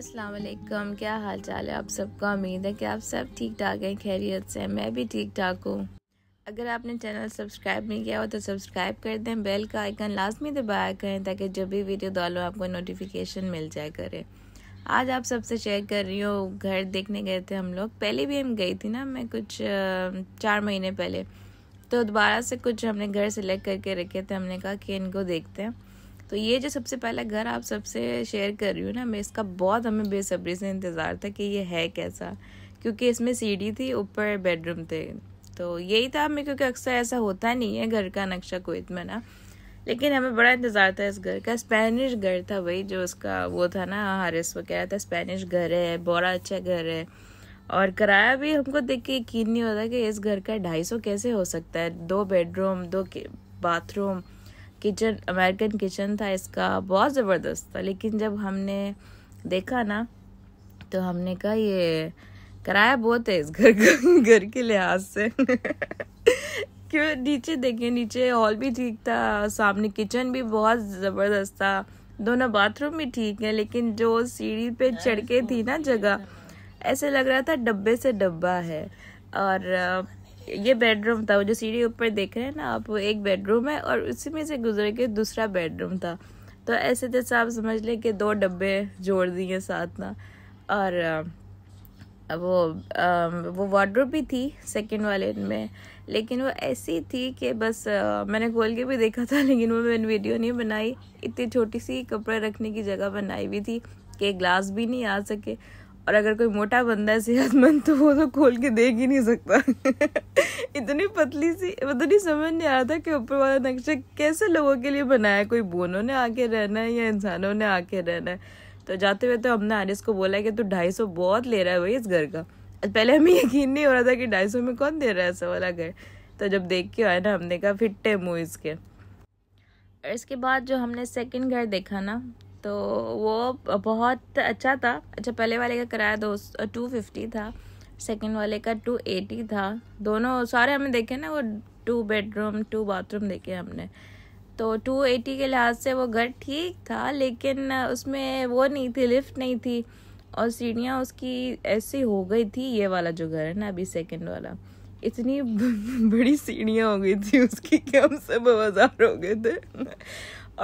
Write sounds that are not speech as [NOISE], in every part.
अस्सलाम वालेकुम क्या हाल चाल है आप सबका उम्मीद है कि आप सब ठीक ठाक हैं खैरियत से मैं भी ठीक ठाक हूँ अगर आपने चैनल सब्सक्राइब नहीं किया हो तो सब्सक्राइब कर दें बेल का आइकन लाजमी दबाया करें ताकि जब भी वीडियो डालो आपको नोटिफिकेशन मिल जाए करें आज आप सबसे शेयर कर रही हूँ घर देखने गए थे हम लोग पहले भी हम गई थी ना मैं कुछ चार महीने पहले तो दोबारा से कुछ हमने घर सेलेक्ट करके रखे थे हमने कहा कि इनको देखते हैं तो ये जो सबसे पहला घर आप सबसे शेयर कर रही हूँ ना मैं इसका बहुत हमें बेसब्री से इंतज़ार था कि ये है कैसा क्योंकि इसमें सीढ़ी थी ऊपर बेडरूम थे तो यही था हमें क्योंकि अक्सर ऐसा होता नहीं है घर का नक्शा कोई इतना ना लेकिन हमें बड़ा इंतज़ार था इस घर का स्पेनिश घर था वही जो उसका वो था ना हारिस वगैरह था स्पेनिश घर है बड़ा अच्छा घर है और किराया भी हमको देख के यकीन नहीं होता कि इस घर का ढाई सौ कैसे हो सकता है दो बेडरूम दो बाथरूम किचन अमेरिकन किचन था इसका बहुत ज़बरदस्त था लेकिन जब हमने देखा ना तो हमने कहा ये किराया बहुत है इस घर का [LAUGHS] घर के लिहाज से [LAUGHS] क्यों नीचे देखिए नीचे हॉल भी ठीक था सामने किचन भी बहुत ज़बरदस्त था दोनों बाथरूम भी ठीक है लेकिन जो सीढ़ी पे चढ़ के थी ना जगह ऐसे लग रहा था डब्बे से डब्बा है और ये बेडरूम था वो जो सीढ़ी ऊपर देख रहे हैं ना आप वो एक बेडरूम है और उसी में से गुजर के दूसरा बेडरूम था तो ऐसे जैसे आप समझ लें कि दो डब्बे जोड़ दिए साथ ना और वो वो वार्ड्रोप भी थी सेकंड वाले में लेकिन वो ऐसी थी कि बस मैंने खोल के भी देखा था [LAUGHS] लेकिन वो मैंने वीडियो नहीं बनाई इतनी छोटी सी कपड़े रखने की जगह बनाई हुई थी कि ग्लास भी नहीं आ सके और अगर कोई मोटा बंदा है सेहतमंद तो वो तो खोल के देख ही नहीं सकता [LAUGHS] इतनी पतली सी पता मतलब नहीं समझ नहीं आ रहा था कि ऊपर वाला नक्शा कैसे लोगों के लिए बनाया कोई बोनों ने आके रहना है या इंसानों ने आके रहना है तो जाते हुए तो हमने आरिस को बोला कि तू ढाई सौ बहुत ले रहा है भाई इस घर का पहले हमें यकीन नहीं हो रहा था कि ढाई सौ में कौन दे रहा है ऐसा वाला घर तो जब देख के आया ना हमने कहा फिट है मूवीज़ के और इसके बाद जो हमने सेकंड घर देखा ना तो वो बहुत अच्छा था अच्छा पहले वाले का किराया दो टू फिफ्टी था सेकेंड वाले का टू एटी था दोनों सारे हमने देखे ना वो टू बेडरूम टू बाथरूम देखे हमने तो टू एटी के लिहाज से वो घर ठीक था लेकिन उसमें वो नहीं थी लिफ्ट नहीं थी और सीढ़ियाँ उसकी ऐसी हो गई थी ये वाला जो घर है ना अभी सेकेंड वाला इतनी बड़ी सीढ़ियाँ हो गई थी उसकी कि हम सब बाजार हो गए थे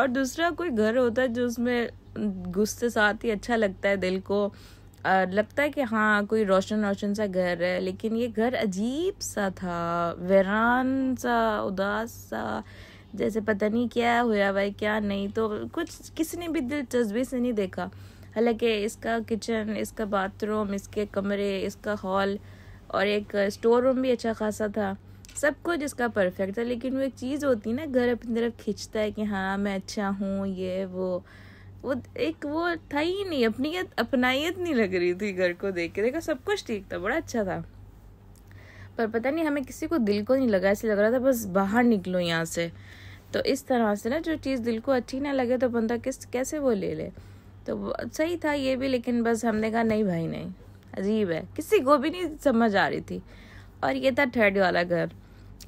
और दूसरा कोई घर होता है जो उसमें गुस्से साथ ही अच्छा लगता है दिल को लगता है कि हाँ कोई रोशन रोशन सा घर है लेकिन ये घर अजीब सा था वैरान सा उदास सा जैसे पता नहीं क्या हुआ भाई क्या नहीं तो कुछ किसी ने भी दिलचस्पी से नहीं देखा हालांकि इसका किचन इसका बाथरूम इसके कमरे इसका हॉल और एक स्टोर रूम भी अच्छा खासा था सब कुछ इसका परफेक्ट था लेकिन वो एक चीज़ होती है ना घर अपनी तरफ खींचता है कि हाँ मैं अच्छा हूँ ये वो वो एक वो था ही नहीं अपनी अपनाइत नहीं लग रही थी घर को देख के देखा सब कुछ ठीक था बड़ा अच्छा था पर पता नहीं हमें किसी को दिल को नहीं लगा ऐसे लग रहा था बस बाहर निकलो यहाँ से तो इस तरह से ना जो चीज़ दिल को अच्छी ना लगे तो बंदा किस कैसे वो ले ले तो सही था ये भी लेकिन बस हमने कहा नहीं भाई नहीं अजीब है किसी को भी नहीं समझ आ रही थी और ये था थर्ड वाला घर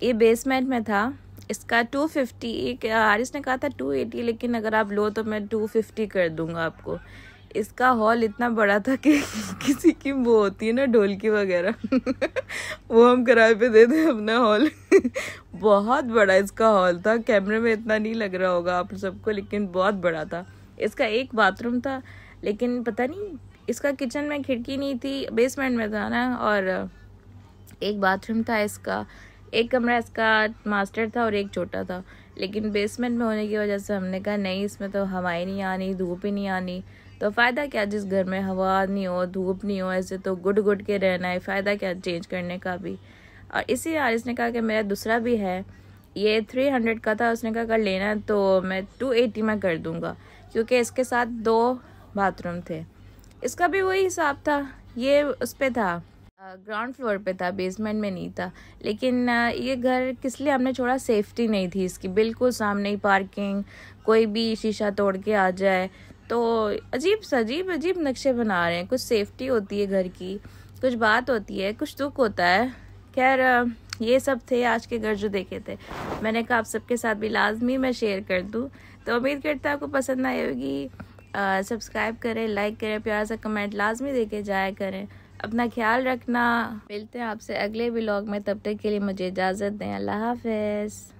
ये बेसमेंट में था इसका 250 आरिस ने कहा था 280 लेकिन अगर आप लो तो मैं 250 कर दूंगा आपको इसका हॉल इतना बड़ा था कि [LAUGHS] किसी की वो होती है ना ढोलकी वगैरह [LAUGHS] वो हम किराए पे दे दें अपना हॉल [LAUGHS] बहुत बड़ा इसका हॉल था कैमरे में इतना नहीं लग रहा होगा आप सबको लेकिन बहुत बड़ा था इसका एक बाथरूम था लेकिन पता नहीं इसका किचन में खिड़की नहीं थी बेसमेंट में था ना और एक बाथरूम था इसका एक कमरा इसका मास्टर था और एक छोटा था लेकिन बेसमेंट में होने की वजह से हमने कहा नहीं इसमें तो हवाएं नहीं आनी धूप ही नहीं आनी तो फ़ायदा क्या जिस घर में हवा नहीं हो धूप नहीं हो ऐसे तो गुड गुड के रहना है फ़ायदा क्या चेंज करने का भी और इसी आरिस ने कहा कि मेरा दूसरा भी है ये थ्री हंड्रेड का था उसने कहा अगर लेना तो मैं टू एटी में कर दूँगा क्योंकि इसके साथ दो बाथरूम थे इसका भी वही हिसाब था ये उस पर था ग्राउंड फ्लोर पे था बेसमेंट में नहीं था लेकिन ये घर किस लिए हमने छोड़ा सेफ्टी नहीं थी इसकी बिल्कुल सामने ही पार्किंग कोई भी शीशा तोड़ के आ जाए तो अजीब अजीब अजीब नक्शे बना रहे हैं कुछ सेफ्टी होती है घर की कुछ बात होती है कुछ दुख होता है खैर ये सब थे आज के घर जो देखे थे मैंने कहा आप सबके साथ भी लाजमी मैं शेयर कर दूँ तो उम्मीद करता आपको पसंद आएगी होगी सब्सक्राइब करें लाइक करें प्यार सा कमेंट लाजमी देके जाया करें अपना ख्याल रखना मिलते हैं आपसे अगले ब्लॉग में तब तक के लिए मुझे इजाज़त दें अल्लाह हाफिज़